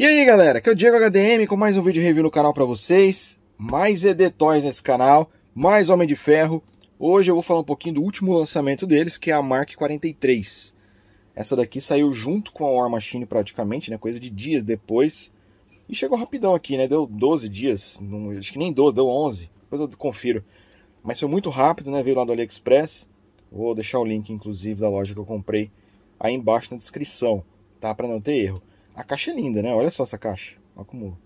E aí galera, que é o Diego HDM com mais um vídeo review no canal para vocês, mais ED Toys nesse canal, mais Homem de Ferro. Hoje eu vou falar um pouquinho do último lançamento deles, que é a Mark 43. Essa daqui saiu junto com a War Machine praticamente, né, coisa de dias depois. E chegou rapidão aqui, né, deu 12 dias, não, acho que nem 12, deu 11, depois eu confiro. Mas foi muito rápido, né, veio lá do AliExpress. Vou deixar o link, inclusive, da loja que eu comprei aí embaixo na descrição, tá, para não ter erro. A caixa é linda, né? Olha só essa caixa. Olha como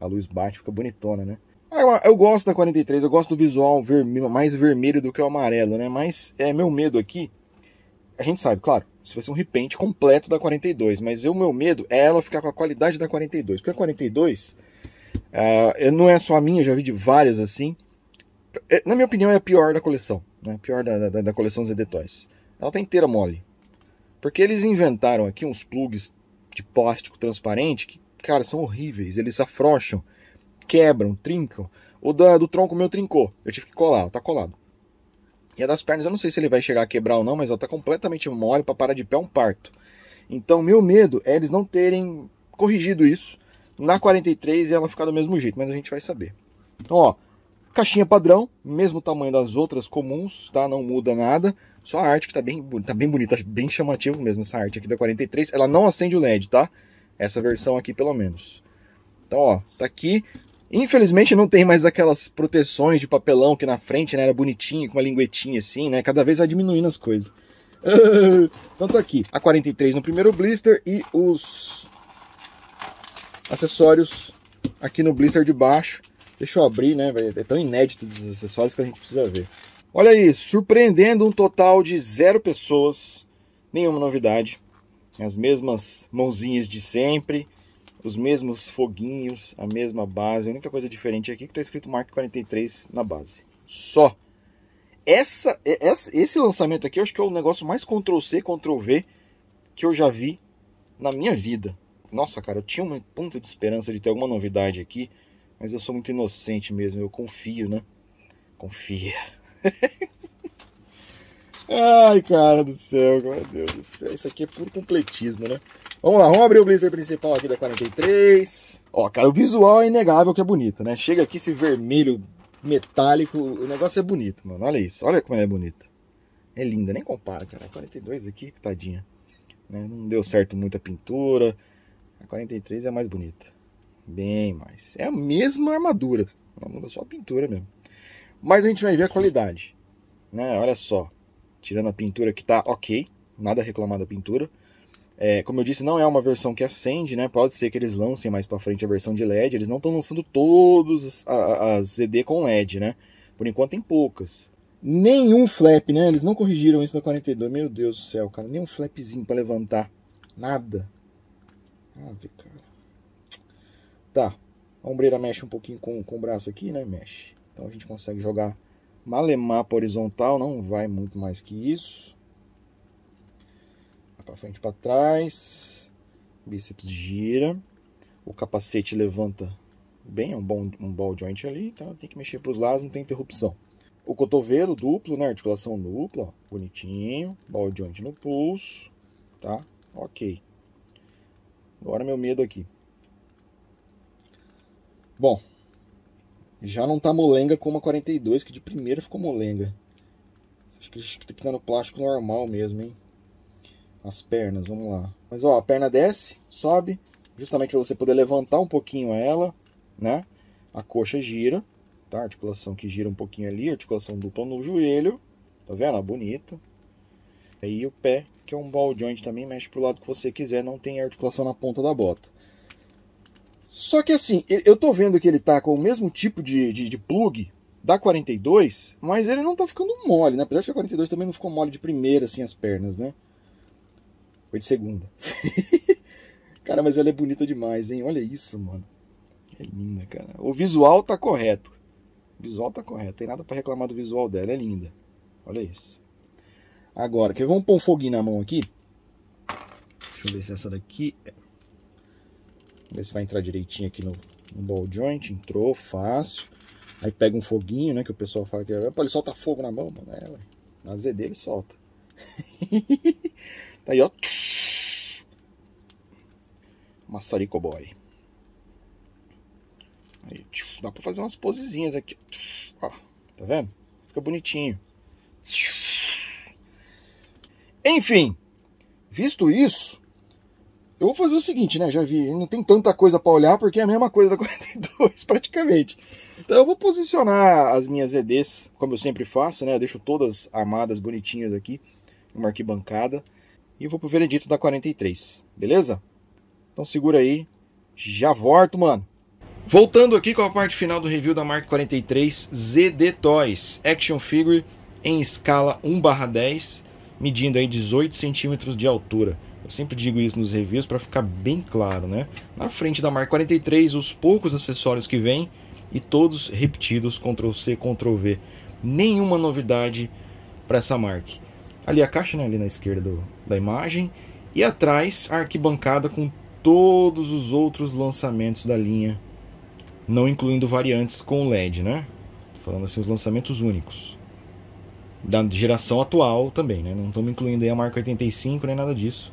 a luz bate, fica bonitona, né? Ah, eu gosto da 43, eu gosto do visual vermelho, mais vermelho do que o amarelo, né? Mas é meu medo aqui. A gente sabe, claro, isso vai ser um repente completo da 42, mas o meu medo é ela ficar com a qualidade da 42. Porque a 42 ah, não é só a minha, eu já vi de várias assim. É, na minha opinião, é a pior da coleção, né? pior da, da, da coleção ZD Toys. Ela tá inteira mole. Porque eles inventaram aqui uns plugs de plástico transparente que, cara, são horríveis. Eles afrouxam, quebram, trincam. O da, do tronco meu trincou. Eu tive que colar, tá colado. E a das pernas, eu não sei se ele vai chegar a quebrar ou não, mas ela tá completamente mole para parar de pé um parto. Então, meu medo é eles não terem corrigido isso na 43 e ela ficar do mesmo jeito, mas a gente vai saber. Então, ó, Caixinha padrão, mesmo tamanho das outras comuns, tá? Não muda nada. Só a arte que tá bem, tá bem bonita, bem chamativo mesmo essa arte aqui da 43. Ela não acende o LED, tá? Essa versão aqui, pelo menos. Então, ó, tá aqui. Infelizmente não tem mais aquelas proteções de papelão que na frente, né? Era bonitinho, com uma linguetinha assim, né? Cada vez vai diminuindo as coisas. então tá aqui. A 43 no primeiro blister e os acessórios aqui no blister de baixo Deixa eu abrir, né? É tão inédito dos acessórios que a gente precisa ver. Olha aí, surpreendendo um total de zero pessoas. Nenhuma novidade. As mesmas mãozinhas de sempre. Os mesmos foguinhos, a mesma base. A única coisa diferente aqui é que tá escrito Mark 43 na base. Só. Essa, é, essa, esse lançamento aqui eu acho que é o negócio mais Ctrl-C, Ctrl-V que eu já vi na minha vida. Nossa, cara, eu tinha uma ponta de esperança de ter alguma novidade aqui. Mas eu sou muito inocente mesmo, eu confio, né? Confia. Ai, cara do céu, meu Deus do céu. Isso aqui é puro completismo, né? Vamos lá, vamos abrir o blazer principal aqui da 43. Ó, cara, o visual é inegável que é bonito, né? Chega aqui esse vermelho metálico, o negócio é bonito, mano. Olha isso, olha como ela é bonita. É linda, nem compara, cara. A 42 aqui, tadinha. Né, não deu certo muita pintura. A 43 é mais bonita. Bem mais. É a mesma armadura. muda só a pintura mesmo. Mas a gente vai ver a qualidade. Né? Olha só. Tirando a pintura que tá ok. Nada reclamar da pintura. É, como eu disse, não é uma versão que acende, né? Pode ser que eles lancem mais para frente a versão de LED. Eles não estão lançando todos as cd com LED, né? Por enquanto tem poucas. Nenhum flap, né? Eles não corrigiram isso na 42. Meu Deus do céu, cara. Nenhum flapzinho para levantar. Nada. Ave, cara. Tá, a ombreira mexe um pouquinho com, com o braço aqui, né? Mexe. Então a gente consegue jogar malemar para horizontal, não vai muito mais que isso. Para frente, para trás. Bíceps gira. O capacete levanta bem, é um bom um ball joint ali, então tem que mexer para os lados, não tem interrupção. O cotovelo duplo, né? Articulação dupla, ó, bonitinho. Ball joint no pulso, tá? Ok. Agora meu medo aqui. Bom, já não tá molenga como a 42, que de primeira ficou molenga. Acho que, tem que estar no plástico normal mesmo, hein? As pernas, vamos lá. Mas ó, a perna desce, sobe, justamente para você poder levantar um pouquinho ela, né? A coxa gira, tá? Articulação que gira um pouquinho ali, articulação dupla no joelho, tá vendo? bonita. Aí o pé, que é um ball joint também, mexe pro lado que você quiser, não tem articulação na ponta da bota. Só que assim, eu tô vendo que ele tá com o mesmo tipo de, de, de plug da 42, mas ele não tá ficando mole, né? Apesar de que a 42 também não ficou mole de primeira, assim, as pernas, né? Foi de segunda. cara, mas ela é bonita demais, hein? Olha isso, mano. É linda, cara. O visual tá correto. O visual tá correto. Tem nada para reclamar do visual dela. É linda. Olha isso. Agora, que vamos pôr um foguinho na mão aqui. Deixa eu ver se essa daqui é Ver se vai entrar direitinho aqui no, no ball joint. Entrou, fácil. Aí pega um foguinho, né? Que o pessoal fala que é, ele solta fogo na mão, mano. É, ué. Na Z dele solta. tá aí, ó. Maçarico boy. Aí, dá pra fazer umas posezinhas aqui. Ó, tá vendo? Fica bonitinho. Enfim, visto isso, eu vou fazer o seguinte, né? Já vi, não tem tanta coisa para olhar porque é a mesma coisa da 42 praticamente. Então eu vou posicionar as minhas EDs como eu sempre faço, né? Eu deixo todas armadas bonitinhas aqui, uma arquibancada. E vou pro veredito da 43, beleza? Então segura aí, já volto, mano. Voltando aqui com a parte final do review da marca 43 ZD Toys Action Figure em escala 1/10, medindo aí 18 centímetros de altura. Eu sempre digo isso nos reviews para ficar bem claro, né? Na frente da marca 43, os poucos acessórios que vêm e todos repetidos Ctrl C, Ctrl V. Nenhuma novidade para essa marca. Ali a caixa, né, ali na esquerda do, da imagem, e atrás a arquibancada com todos os outros lançamentos da linha, não incluindo variantes com LED, né? falando assim, os lançamentos únicos. Da geração atual também, né? Não estamos incluindo aí a marca 85 nem nada disso.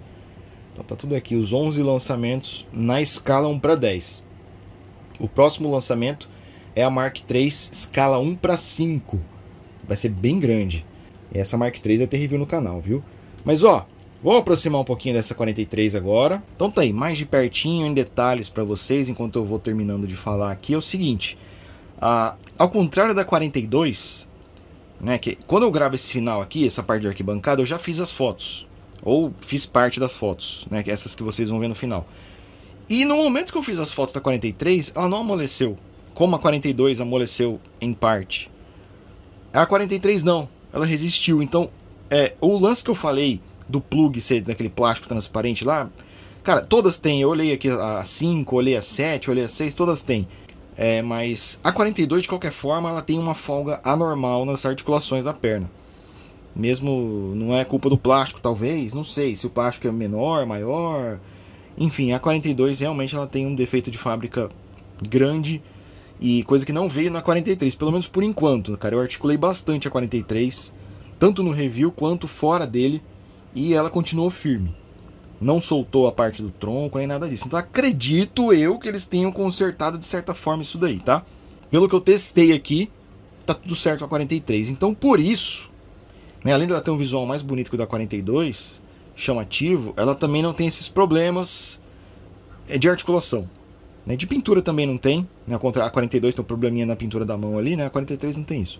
Então, tá tudo aqui, os 11 lançamentos na escala 1 para 10. O próximo lançamento é a Mark III escala 1 para 5. Vai ser bem grande. Essa Mark III vai ter review no canal, viu? Mas ó, vou aproximar um pouquinho dessa 43 agora. Então tá aí, mais de pertinho em detalhes para vocês enquanto eu vou terminando de falar aqui é o seguinte. Ah, ao contrário da 42, né, que quando eu gravo esse final aqui, essa parte de arquibancada, eu já fiz as fotos. Ou fiz parte das fotos, né? Essas que vocês vão ver no final. E no momento que eu fiz as fotos da 43, ela não amoleceu. Como a 42 amoleceu em parte. A 43 não, ela resistiu. Então, é, o lance que eu falei do plug ser daquele plástico transparente lá, cara, todas têm. Eu olhei aqui a 5, olhei a 7, olhei a 6, todas têm. É, mas a 42, de qualquer forma, ela tem uma folga anormal nas articulações da perna. Mesmo não é culpa do plástico, talvez, não sei se o plástico é menor, maior. Enfim, a 42 realmente ela tem um defeito de fábrica grande e coisa que não veio na 43, pelo menos por enquanto, cara. Eu articulei bastante a 43, tanto no review quanto fora dele, e ela continuou firme. Não soltou a parte do tronco nem nada disso. Então acredito eu que eles tenham consertado de certa forma isso daí, tá? Pelo que eu testei aqui, tá tudo certo a 43. Então por isso né? Além dela ter um visual mais bonito que o da 42, chamativo, ela também não tem esses problemas é, de articulação. Né? De pintura também não tem. Né? A 42 tem um probleminha na pintura da mão ali, né? a 43 não tem isso.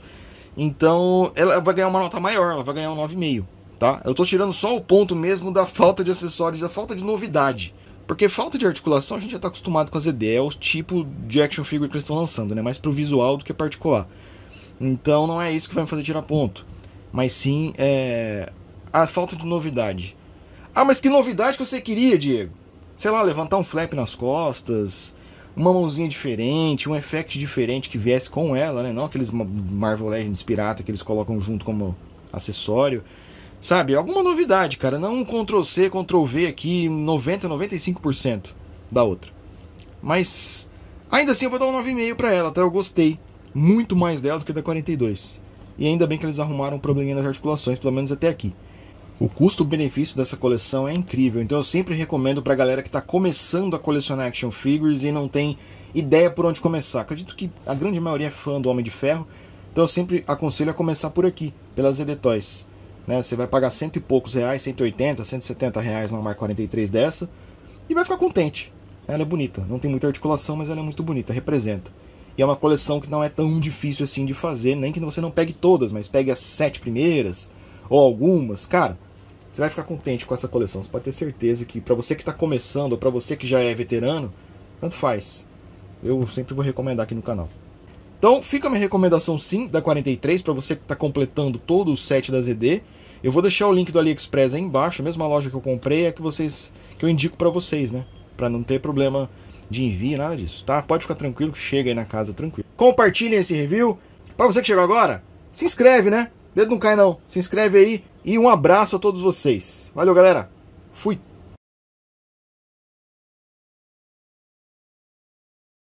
Então ela vai ganhar uma nota maior, ela vai ganhar um 9,5. Tá? Eu estou tirando só o ponto mesmo da falta de acessórios, da falta de novidade. Porque falta de articulação a gente já está acostumado com as ZD, é o tipo de action figure que eles estão lançando, né? mais pro visual do que particular. Então não é isso que vai me fazer tirar ponto mas sim é, a falta de novidade. Ah, mas que novidade que você queria, Diego? Sei lá, levantar um flap nas costas, uma mãozinha diferente, um effect diferente que viesse com ela, né? Não aqueles Marvel Legends pirata que eles colocam junto como acessório. Sabe, alguma novidade, cara. Não um Ctrl C, Ctrl V aqui, 90, 95% da outra. Mas ainda assim eu vou dar um 9,5 para ela, tá? Eu gostei muito mais dela do que da 42 e ainda bem que eles arrumaram um probleminha nas articulações, pelo menos até aqui. O custo-benefício dessa coleção é incrível, então eu sempre recomendo para a galera que está começando a colecionar action figures e não tem ideia por onde começar. Acredito que a grande maioria é fã do Homem de Ferro, então eu sempre aconselho a começar por aqui, pelas ED Né? Você vai pagar cento e poucos reais, 180, 170 reais numa Mar 43 dessa e vai ficar contente. Ela é bonita, não tem muita articulação, mas ela é muito bonita, representa. E é uma coleção que não é tão difícil assim de fazer, nem que você não pegue todas, mas pegue as sete primeiras ou algumas. Cara, você vai ficar contente com essa coleção. Você pode ter certeza que para você que está começando ou para você que já é veterano, tanto faz. Eu sempre vou recomendar aqui no canal. Então fica a minha recomendação sim da 43 para você que está completando todo o set da ZD. Eu vou deixar o link do AliExpress aí embaixo, a mesma loja que eu comprei é que vocês que eu indico para vocês, né? Para não ter problema de envio, nada disso, tá? Pode ficar tranquilo que chega aí na casa tranquilo. Compartilhem esse review. Para você que chegou agora, se inscreve, né? Dedo não cai não. Se inscreve aí e um abraço a todos vocês. Valeu, galera. Fui.